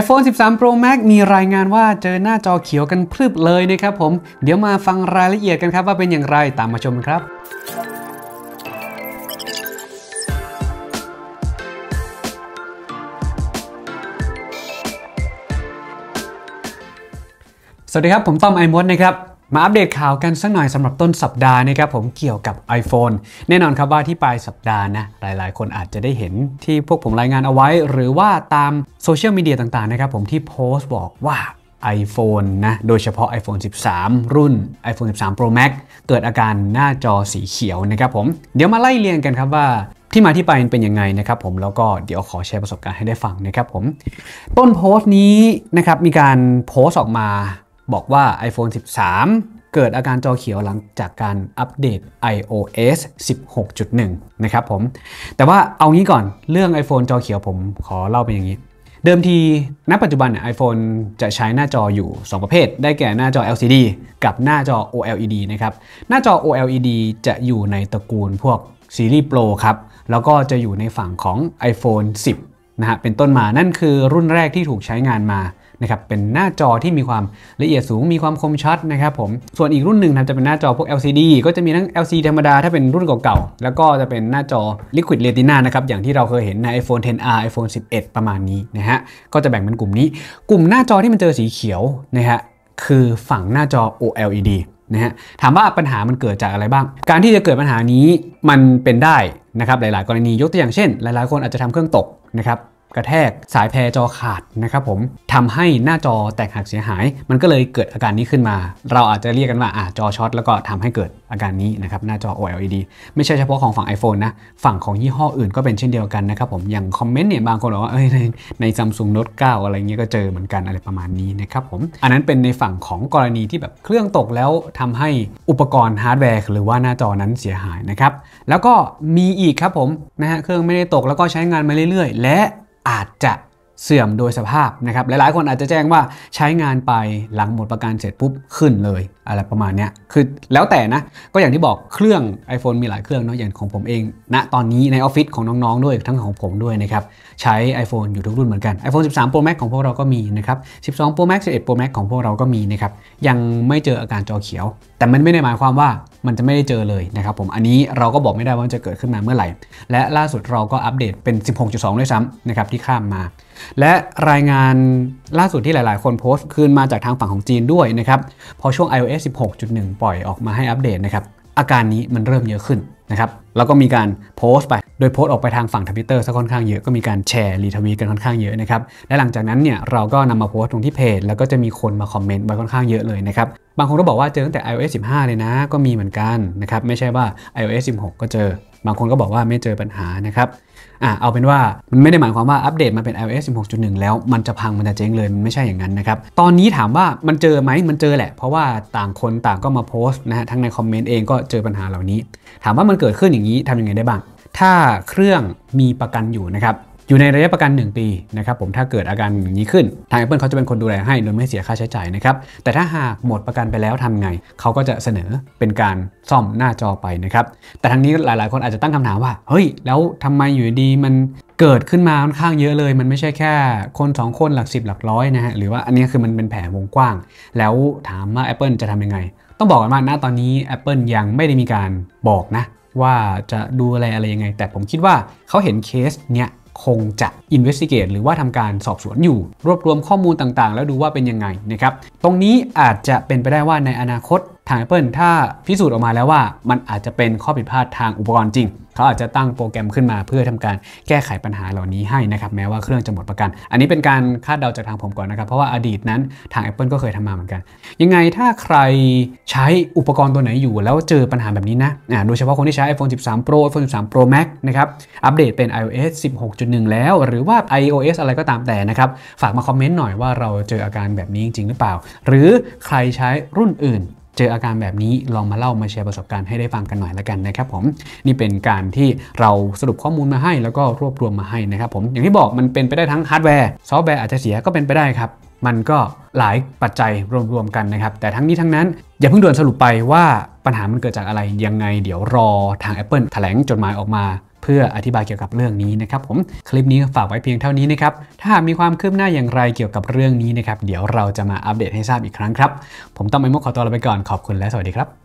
iPhone 13 Pro Max มีรายงานว่าเจอหน้าจอเขียวกันพรึบเลยนะครับผม เดี๋ยวมาฟังรายละเอียดกันครับว่าเป็นอย่างไรตามมาชมครับ สวัสดีครับ ผมต้อมไอมดนะครับมาอัปเดตข่าวกันสักหน่อยสำหรับต้นสัปดาห์นะครับผมเกี่ยวกับ iPhone แน่นอนครับว่าที่ปลายสัปดาห์นะหลายๆ คนอาจจะได้เห็นที่พวกผมรายงานเอาไว้หรือว่าตามโซเชียลมีเดียต่างๆนะครับผมที่โพสต์บอกว่า iPhone นะโดยเฉพาะ iPhone 13 รุ่น iPhone 13 Pro Max เกิดอาการหน้าจอสีเขียวนะครับผมเดี๋ยวมาไล่เรียงกันครับว่า ที่มาที่ไปเป็นยังไงนะครับผมแล้วก็เดี๋ยวขอแชร์ประสบการณ์ให้ได้ฟังนะครับผมต้นโพสต์นี้นะครับมีการโพสต์ออกมาบอกว่า iPhone 13 เกิดอาการจอเขียวหลังจากการอัปเดต iOS 16.1นะครับผมแต่ว่าเอางี้ก่อนเรื่อง iPhone จอเขียวผมขอเล่าเป็นอย่างนี้ เดิมทีณปัจจุบันไอโฟนจะใช้หน้าจออยู่ 2 ประเภท ได้แก่หน้าจอ LCD กับหน้าจอ OLED นะครับหน้าจอ OLED จะอยู่ในตระกูลพวกซีรีส์ Pro ครับแล้วก็จะอยู่ในฝั่งของ iPhone 10นะฮะเป็นต้นมานั่นคือรุ่นแรกที่ถูกใช้งานมานะครับเป็นหน้าจอที่มีความละเอียดสูงมีความคมชัดนะครับผมส่วนอีกรุ่นหนึ่งนะจะเป็นหน้าจอพวก LCD ก็จะมีทั้ง LCD ธรรมดาถ้าเป็นรุ่นเก่าๆ แล้วก็จะเป็นหน้าจอ Liquid Retina นะครับอย่างที่เราเคยเห็นใน iPhone 10R iPhone 11 ประมาณนี้นะฮะก็จะแบ่งเป็นกลุ่มนี้ กลุ่มหน้าจอที่มันเจอสีเขียวนะฮะคือฝั่งหน้าจอ OLED นะฮะถามว่าปัญหามันเกิดจากอะไรบ้าง การที่จะเกิดปัญหานี้มันเป็นได้นะครับหลายๆ กรณียกตัวอย่างเช่น หลายๆคนอาจจะทำเครื่องตกนะครับกระแทกสายแพรจอขาดนะครับผมทำให้หน้าจอแตกหักเสียหาย มันก็เลยเกิดอาการนี้ขึ้นมา เราอาจจะเรียกกันว่าอ่าจอช็อตแล้วก็ทำให้เกิดอาการนี้นะครับหน้าจอ OLED ไม่ใช่เฉพาะของฝั่ง iPhone นะฝั่งของยี่ห้ออื่นก็เป็นเช่นเดียวกันนะครับผมอย่างคอมเมนต์เนี่ยบางคนบอกว่าเอ้ยในในซัมซุงโน้ตเก้าอะไรเงี้ยก็เจอเหมือนกันอะไรประมาณนี้นะครับผมอันนั้นเป็นในฝั่งของกรณีที่แบบเครื่องตกแล้วทำให้อุปกรณ์ฮาร์ดแวร์หรือว่าหน้าจอนั้นเสียหายนะครับแล้วก็มีอีกครับผมนะฮะเครื่องไม่ได้ตกแล้วก็ใช้งานมาเรื่อยๆ และอาจจะเสื่อมโดยสภาพนะครับ หลายๆ คนอาจจะแจ้งว่าใช้งานไปหลังหมดประกันเสร็จปุ๊บขึ้นเลยอะไรประมาณนี้คือแล้วแต่นะ ก็อย่างที่บอกเครื่อง iPhone มีหลายเครื่องเนาะ อย่างของผมเอง ณ ตอนนี้ในออฟฟิศของน้องๆด้วยทั้งของผมด้วยนะครับใช้ iPhone อยู่ทุกรุ่นเหมือนกัน iPhone 13 Pro Max ของพวกเราก็มีนะครับ 12 Pro Max 11 Pro Max ของพวกเราก็มีนะครับยังไม่เจออาการจอเขียว แต่มันไม่ได้หมายความว่ามันจะไม่ได้เจอเลยนะครับผมอันนี้เราก็บอกไม่ได้ว่าจะเกิดขึ้นมาเมื่อไหร่และล่าสุดเราก็อัปเดตเป็น 16.2 ด้วยซ้ำนะครับที่ข้ามมา และรายงานล่าสุดที่หลายๆ คนโพสต์คืนมาจากทางฝั่งของจีนด้วยนะครับพอช่วง iOS iOS 16.1 ปล่อยออกมาให้อัปเดตนะครับอาการนี้มันเริ่มเยอะขึ้นนะครับแล้วก็มีการโพสต์ไปโดยโพสต์ออกไปทางฝั่งทวิตเตอร์ซะค่อนข้างเยอะ ก็มีการแชร์รีทวีตกันค่อนข้างเยอะนะครับและหลังจากนั้นเนี่ยเราก็นำมาโพสต์ลงที่เพจ แล้วก็จะมีคนมาคอมเมนต์ไว้ค่อนข้างเยอะเลยนะครับบางคนก็บอกว่าเจอตั้งแต่ iOS 15 เลยนะก็มีเหมือนกันนะครับไม่ใช่ว่า iOS 16 ก็เจอบางคนก็บอกว่าไม่เจอปัญหานะครับ อ่าเอาเป็นว่ามันไม่ได้หมายความว่าอัปเดตมาเป็น iOS 16.1 แล้วมันจะพังมันจะเจ๊งเลย มันไม่ใช่อย่างนั้นนะครับ ตอนนี้ถามว่ามันเจอไหม มันเจอแหละ เพราะว่าต่างคนต่างก็มาโพสต์นะฮะ ทั้งในคอมเมนต์เองก็เจอปัญหาเหล่านี้ ถามว่ามันเกิดขึ้นอย่างนี้ทำยังไงได้บ้าง ถ้าเครื่องมีประกันอยู่นะครับอยู่ในระยะประกัน 1 ปีนะครับผมถ้าเกิดอาการอย่างนี้ขึ้นทาง Apple เขาจะเป็นคนดูแลให้ โดยไม่เสียค่าใช้จ่ายนะครับแต่ถ้าหากหมดประกันไปแล้วทำไง เขาก็จะเสนอเป็นการซ่อมหน้าจอไปนะครับแต่ทั้งนี้หลายๆ คนอาจจะตั้งคำถามว่าเฮ้ยแล้วทำไมอยู่ดีมันเกิดขึ้นมาค่อนข้างเยอะเลย มันไม่ใช่แค่คน 2 คนหลัก10หลักร้อยนะฮะหรือว่าอันนี้คือมันเป็นแผลวงกว้าง แล้วถามว่า Apple จะทำยังไง ต้องบอกกันว่าณตอนนี้ Apple ยังไม่ได้มีการบอกนะ ว่าจะดูอะไรอะไรยังไง แต่ผมคิดว่าเขาเห็นเคสเนี้ยคงจะ investigate หรือว่าทำการสอบสวนอยู่ รวบรวมข้อมูลต่างๆ แล้วดูว่าเป็นยังไงนะครับตรงนี้อาจจะเป็นไปได้ว่าในอนาคตทาง Apple ถ้าพิสูจน์ออกมาแล้วว่ามันอาจจะเป็นข้อผิดพลาดทางอุปกรณ์จริง เขาอาจจะตั้งโปรแกรมขึ้นมาเพื่อทำการแก้ไขปัญหาเหล่านี้ให้นะครับแม้ว่าเครื่องจะหมดประกัน อันนี้เป็นการคาดเดาจากทางผมก่อนนะครับเพราะว่าอดีตนั้นทาง Apple ก็เคยทำมาเหมือนกัน ยังไงถ้าใครใช้อุปกรณ์ตัวไหนอยู่แล้วเจอปัญหาแบบนี้นะโดยเฉพาะคนที่ใช้ iPhone 13 Pro iPhone 13 Pro Max นะครับ อัปเดตเป็น iOS 16.1 แล้ว หรือว่า iOS อะไรก็ตามแต่นะครับ ฝากมาคอมเมนต์หน่อยว่าเราเจออาการแบบนี้จริงหรือเปล่า หรือใครใช้รุ่นอื่นเจออาการแบบนี้ลองมาเล่ามาแชร์ประสบการณ์ให้ได้ฟังกันหน่อยละกันนะครับผม นี่เป็นการที่เราสรุปข้อมูลมาให้ แล้วก็รวบรวมมาให้นะครับผมอย่างที่บอกมันเป็นไปได้ทั้งฮาร์ดแวร์ซอฟต์แวร์อาจจะเสียก็เป็นไปได้ครับมันก็หลายปัจจัยรวมๆกันนะครับแต่ทั้งนี้ทั้งนั้นอย่าเพิ่งด่วนสรุปไปว่าปัญหามันเกิดจากอะไรยังไงเดี๋ยวรอทาง Apple แถลงจดหมายออกมาเพื่ออธิบายเกี่ยวกับเรื่องนี้นะครับผมคลิปนี้ฝากไว้เพียงเท่านี้นะครับถ้ามีความคืบหน้าอย่างไรเกี่ยวกับเรื่องนี้นะครับเดี๋ยวเราจะมาอัปเดตให้ทราบอีกครั้งครับผมต้องไปมุกขอตัวลาไปก่อนขอบคุณและสวัสดีครับ